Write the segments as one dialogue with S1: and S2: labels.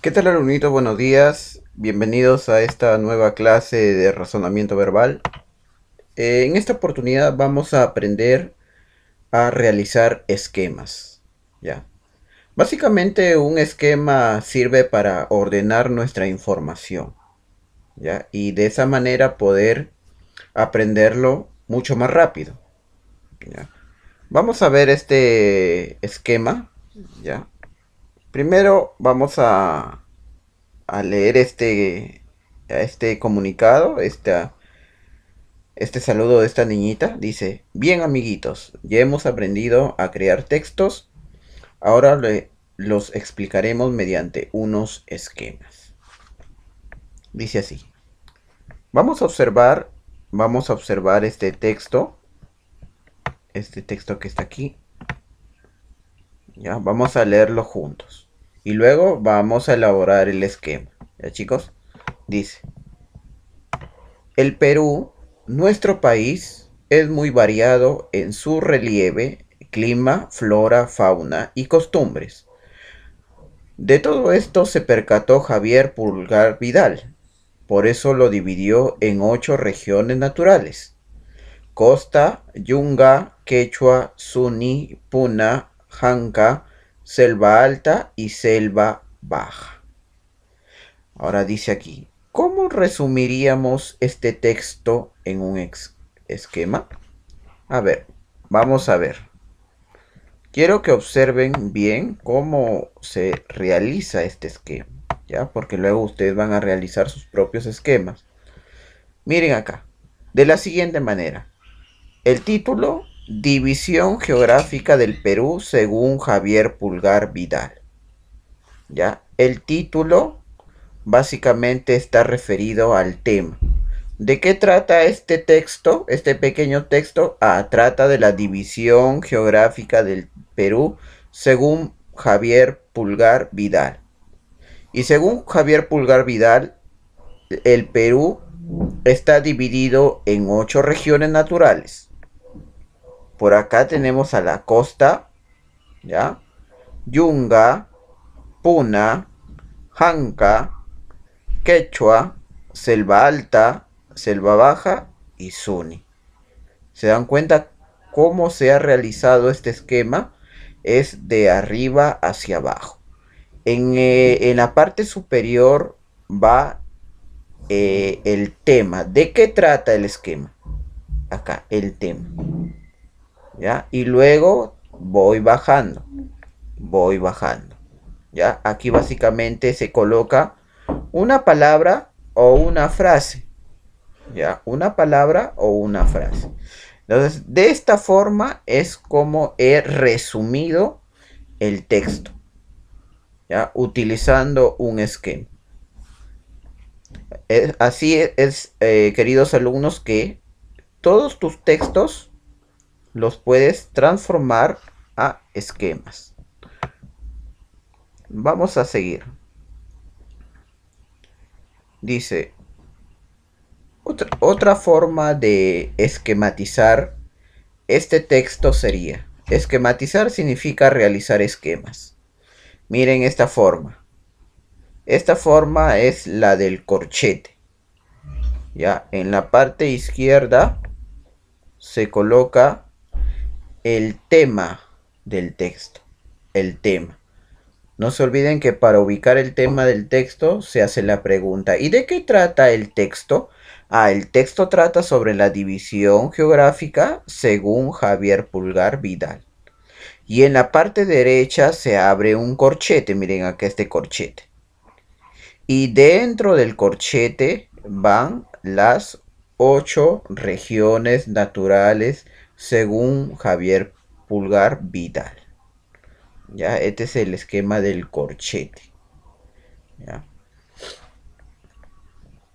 S1: ¿Qué tal alumnitos? Buenos días. Bienvenidos a esta nueva clase de razonamiento verbal. Eh, en esta oportunidad vamos a aprender a realizar esquemas. ¿ya? Básicamente un esquema sirve para ordenar nuestra información. Y de esa manera poder aprenderlo mucho más rápido. Vamos a ver este esquema. ¿ya? Primero vamos a, leer este, este comunicado, este saludo de esta niñita. Dice, bien amiguitos, ya hemos aprendido a crear textos, ahora los explicaremos mediante unos esquemas. Dice así, vamos a observar, vamos a observar este texto, este texto que está aquí, Vamos a leerlo juntos. Y luego vamos a elaborar el esquema. ¿Ya chicos? Dice, el Perú, nuestro país, es muy variado en su relieve, clima, flora, fauna y costumbres. De todo esto se percató Javier Pulgar Vidal, por eso lo dividió en ocho regiones naturales. Costa, Yunga, Quechua, Suni, Puna, Hanka, selva alta y selva baja. Ahora dice aquí, ¿cómo resumiríamos este texto en un esquema? A ver, vamos a ver. Quiero que observen bien cómo se realiza este esquema, ¿ya? Porque luego ustedes van a realizar sus propios esquemas. Miren acá, de la siguiente manera. El título División geográfica del Perú según Javier Pulgar Vidal. ¿Ya? El título básicamente está referido al tema. ¿De qué trata este texto, este pequeño texto? Ah, trata de la división geográfica del Perú según Javier Pulgar Vidal. Y según Javier Pulgar Vidal, el Perú está dividido en ocho regiones naturales por acá tenemos a la costa, ¿ya? Yunga, Puna, Janca, Quechua, Selva Alta, Selva Baja y Suni. ¿Se dan cuenta cómo se ha realizado este esquema? Es de arriba hacia abajo. En, eh, la parte superior va eh, el tema. ¿De qué trata el esquema? Acá, el tema. Y luego voy bajando, voy bajando, ¿ya? Aquí básicamente se coloca una palabra o una frase, ¿ya? Una palabra o una frase. Entonces, de esta forma es como he resumido el texto, ¿ya? Utilizando un esquema. así es, eh, queridos alumnos, que todos tus textos los puedes transformar a esquemas. Vamos a seguir. Dice, otra, forma de esquematizar este texto sería, esquematizar significa realizar esquemas. Miren esta forma. Esta forma es la del corchete. Ya, en la parte izquierda se coloca el tema del texto. El tema. No se olviden que para ubicar el tema del texto se hace la pregunta, ¿y de qué trata el texto? Ah, el texto trata sobre la división geográfica según Javier Pulgar Vidal. Y en la parte derecha se abre un corchete, miren aquí este corchete. Y dentro del corchete van las ocho regiones naturales según Javier Pulgar Vidal. ¿Ya? Este es el esquema del corchete.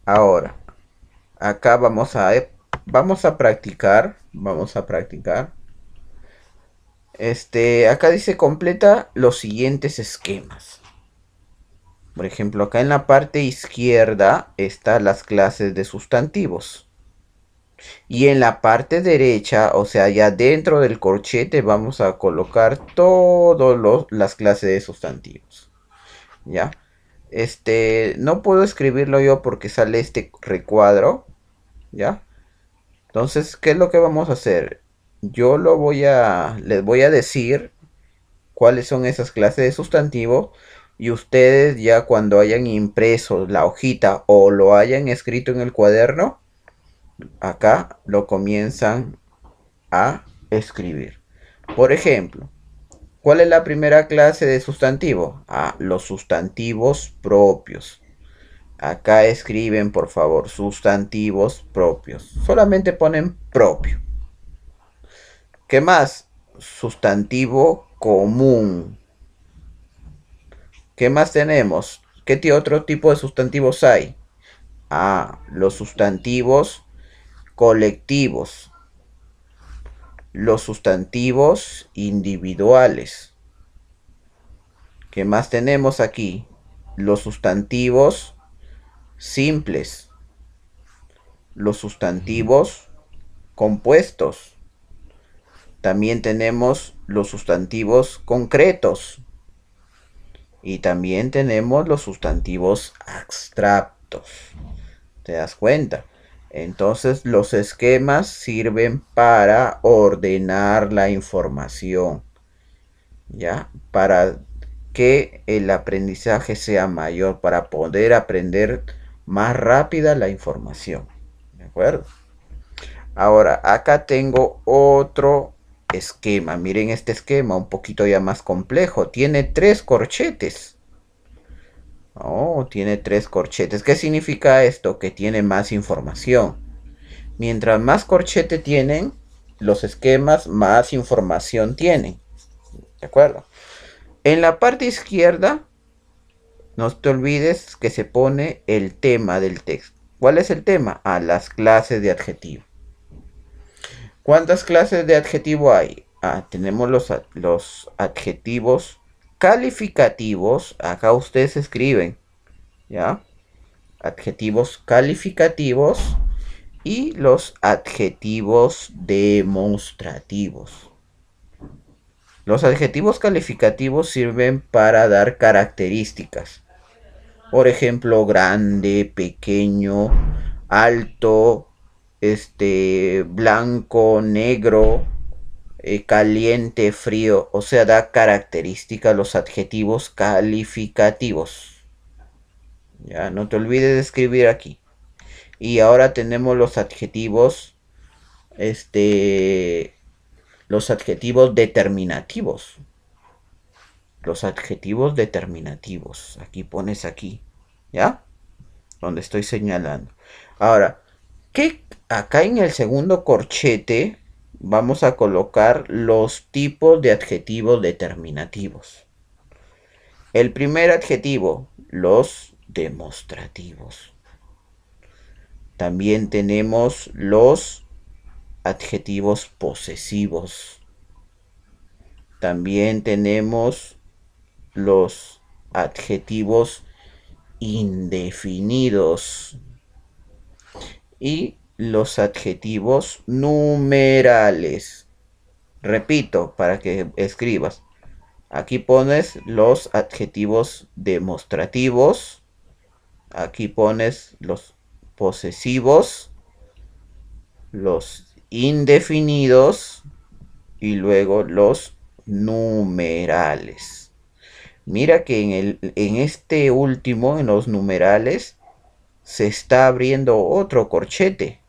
S1: Ahora, acá vamos a, eh, vamos a practicar, vamos a practicar. Este, acá dice completa los siguientes esquemas. Por ejemplo, acá en la parte izquierda están las clases de sustantivos y en la parte derecha, o sea, ya dentro del corchete vamos a colocar todas las clases de sustantivos. ¿Ya? Este, no puedo escribirlo yo porque sale este recuadro. ¿Ya? Entonces, ¿qué es lo que vamos a hacer? Yo lo voy a, les voy a decir cuáles son esas clases de sustantivos y ustedes ya cuando hayan impreso la hojita o lo hayan escrito en el cuaderno, acá lo comienzan a escribir. Por ejemplo, ¿cuál es la primera clase de sustantivo? Ah, los sustantivos propios. Acá escriben, por favor, sustantivos propios. Solamente ponen propio. ¿Qué más? Sustantivo común. ¿Qué más tenemos? ¿Qué otro tipo de sustantivos hay? Ah, los sustantivos colectivos, los sustantivos individuales. ¿Qué más tenemos aquí? Los sustantivos simples, los sustantivos compuestos. También tenemos los sustantivos concretos. Y también tenemos los sustantivos abstractos. ¿Te das cuenta? Entonces los esquemas sirven para ordenar la información, ¿ya? Para que el aprendizaje sea mayor, para poder aprender más rápida la información, ¿de acuerdo? Ahora, acá tengo otro esquema, miren este esquema, un poquito ya más complejo, tiene tres corchetes, Oh, tiene tres corchetes. ¿Qué significa esto? Que tiene más información. Mientras más corchete tienen los esquemas, más información tienen. ¿De acuerdo? En la parte izquierda, no te olvides que se pone el tema del texto. ¿Cuál es el tema? A las clases de adjetivo. ¿Cuántas clases de adjetivo hay? Ah, tenemos los, los adjetivos calificativos, acá ustedes escriben, ¿ya? Adjetivos calificativos y los adjetivos demostrativos. Los adjetivos calificativos sirven para dar características. Por ejemplo, grande, pequeño, alto, este, blanco, negro, eh, caliente, frío, o sea, da característica a los adjetivos calificativos. Ya, no te olvides de escribir aquí. Y ahora tenemos los adjetivos, este, los adjetivos determinativos. Los adjetivos determinativos. Aquí pones aquí, ¿ya? Donde estoy señalando. Ahora, ...qué... acá en el segundo corchete vamos a colocar los tipos de adjetivos determinativos. El primer adjetivo, los demostrativos. También tenemos los adjetivos posesivos. También tenemos los adjetivos indefinidos. Y los adjetivos numerales. Repito, para que escribas. Aquí pones los adjetivos demostrativos. Aquí pones los posesivos, los indefinidos y luego los numerales. Mira que en, este último, en los numerales, se está abriendo otro corchete.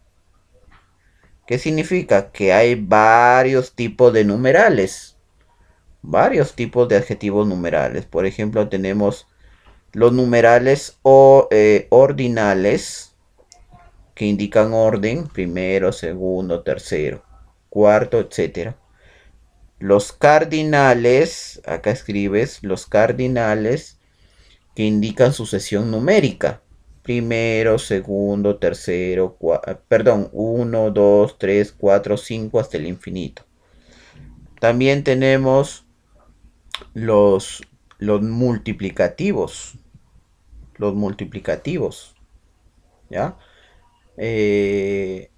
S1: ¿Qué significa? Que hay varios tipos de numerales. Varios tipos de adjetivos numerales. Por ejemplo, tenemos los numerales o, eh, ordinales que indican orden, primero, segundo, tercero, cuarto, etc. Los cardinales, acá escribes, los cardinales que indican sucesión numérica primero, segundo, tercero, perdón, 1, 2, 3, 4, 5 hasta el infinito. También tenemos los, los multiplicativos. Los multiplicativos. ¿Ya? Eh,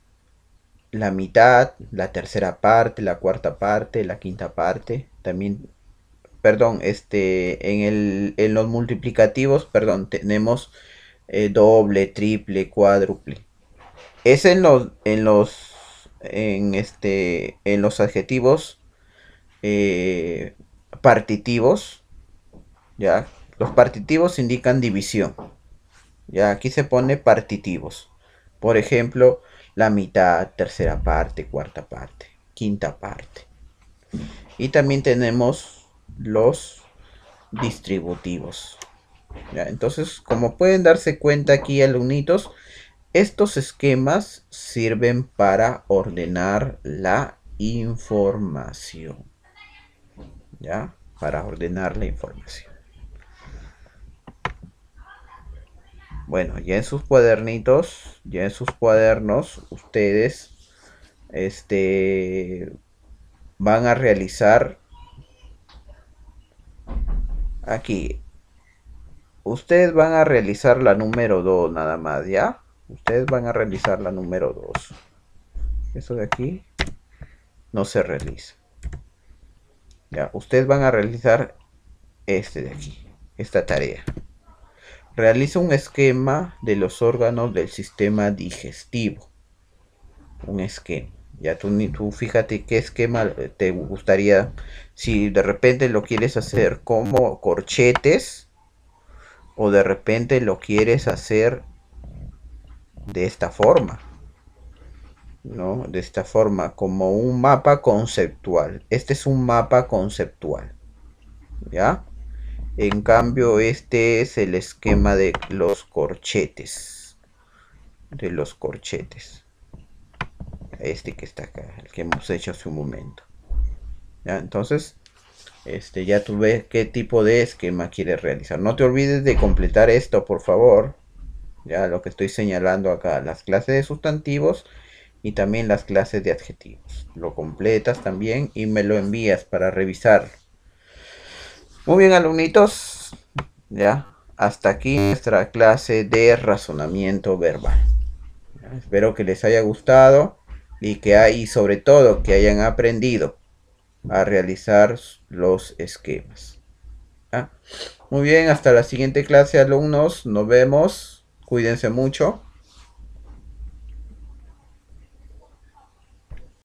S1: la mitad, la tercera parte, la cuarta parte, la quinta parte. También, perdón, este, en, el, en los multiplicativos, perdón, tenemos eh, doble, triple, cuádruple. Es en los, en los, en este, en los adjetivos eh, partitivos, ya. Los partitivos indican división. Ya aquí se pone partitivos. Por ejemplo, la mitad, tercera parte, cuarta parte, quinta parte. Y también tenemos los distributivos entonces, como pueden darse cuenta aquí, alumnitos, estos esquemas sirven para ordenar la información. ¿Ya? Para ordenar la información. Bueno, ya en sus cuadernitos, ya en sus cuadernos, ustedes este, van a realizar aquí ustedes van a realizar la número 2 nada más, ¿ya? Ustedes van a realizar la número 2. Eso de aquí no se realiza. Ya, ustedes van a realizar este de aquí, esta tarea. Realiza un esquema de los órganos del sistema digestivo. Un esquema. Ya tú, tú fíjate qué esquema te gustaría. Si de repente lo quieres hacer como corchetes o de repente lo quieres hacer de esta forma. ¿no? De esta forma, como un mapa conceptual. Este es un mapa conceptual. ¿Ya? En cambio, este es el esquema de los corchetes. De los corchetes. Este que está acá, el que hemos hecho hace un momento. ¿Ya? Entonces, este, ya tú ves qué tipo de esquema quieres realizar. No te olvides de completar esto, por favor. Ya lo que estoy señalando acá, las clases de sustantivos y también las clases de adjetivos. Lo completas también y me lo envías para revisar. Muy bien, alumnitos. Ya, hasta aquí nuestra clase de razonamiento verbal. espero que les haya gustado y que hay, y sobre todo que hayan aprendido a realizar los esquemas. Ah, muy bien, hasta la siguiente clase alumnos, nos vemos, cuídense mucho.